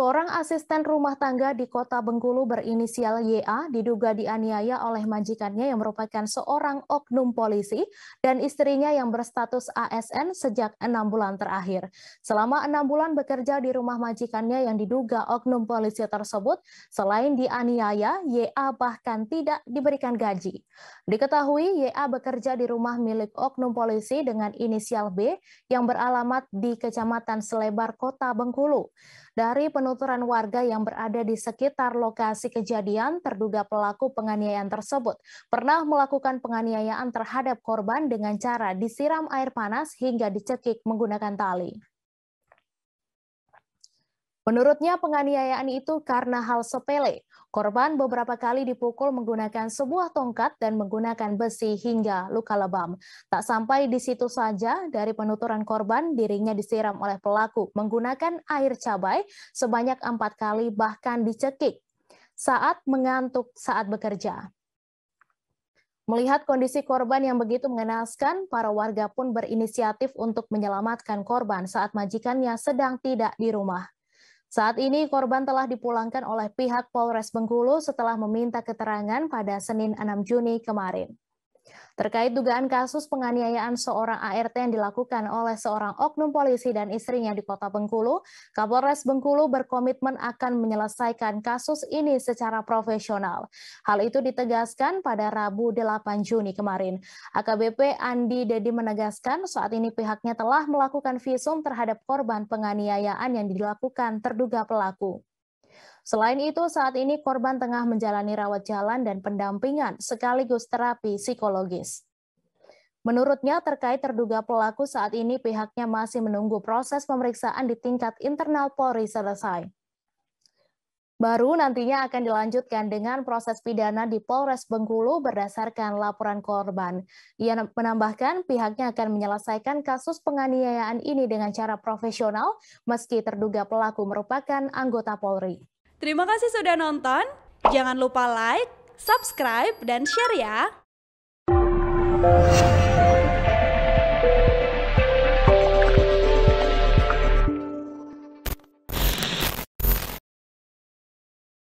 Seorang asisten rumah tangga di kota Bengkulu berinisial YA diduga dianiaya oleh majikannya yang merupakan seorang oknum polisi dan istrinya yang berstatus ASN sejak enam bulan terakhir. Selama enam bulan bekerja di rumah majikannya yang diduga oknum polisi tersebut, selain dianiaya, YA bahkan tidak diberikan gaji. Diketahui YA bekerja di rumah milik oknum polisi dengan inisial B yang beralamat di Kecamatan Selebar, Kota Bengkulu. Dari penuturan warga yang berada di sekitar lokasi kejadian, terduga pelaku penganiayaan tersebut pernah melakukan penganiayaan terhadap korban dengan cara disiram air panas hingga dicekik menggunakan tali. Menurutnya penganiayaan itu karena hal sepele. Korban beberapa kali dipukul menggunakan sebuah tongkat dan menggunakan besi hingga luka lebam. Tak sampai di situ saja, dari penuturan korban dirinya disiram oleh pelaku menggunakan air cabai sebanyak empat kali bahkan dicekik saat mengantuk saat bekerja. Melihat kondisi korban yang begitu mengenaskan, para warga pun berinisiatif untuk menyelamatkan korban saat majikannya sedang tidak di rumah. Saat ini korban telah dipulangkan oleh pihak Polres Bengkulu setelah meminta keterangan pada Senin 6 Juni kemarin. Terkait dugaan kasus penganiayaan seorang ART yang dilakukan oleh seorang oknum polisi dan istrinya di Kota Bengkulu, Kapolres Bengkulu berkomitmen akan menyelesaikan kasus ini secara profesional. Hal itu ditegaskan pada Rabu 8 Juni kemarin. AKBP Andi Dedi menegaskan saat ini pihaknya telah melakukan visum terhadap korban penganiayaan yang dilakukan terduga pelaku. Selain itu, saat ini korban tengah menjalani rawat jalan dan pendampingan sekaligus terapi psikologis. Menurutnya, terkait terduga pelaku saat ini pihaknya masih menunggu proses pemeriksaan di tingkat internal Polri selesai. Baru nantinya akan dilanjutkan dengan proses pidana di Polres Bengkulu berdasarkan laporan korban. Ia menambahkan pihaknya akan menyelesaikan kasus penganiayaan ini dengan cara profesional meski terduga pelaku merupakan anggota Polri. Terima kasih sudah nonton. Jangan lupa like, subscribe, dan share ya.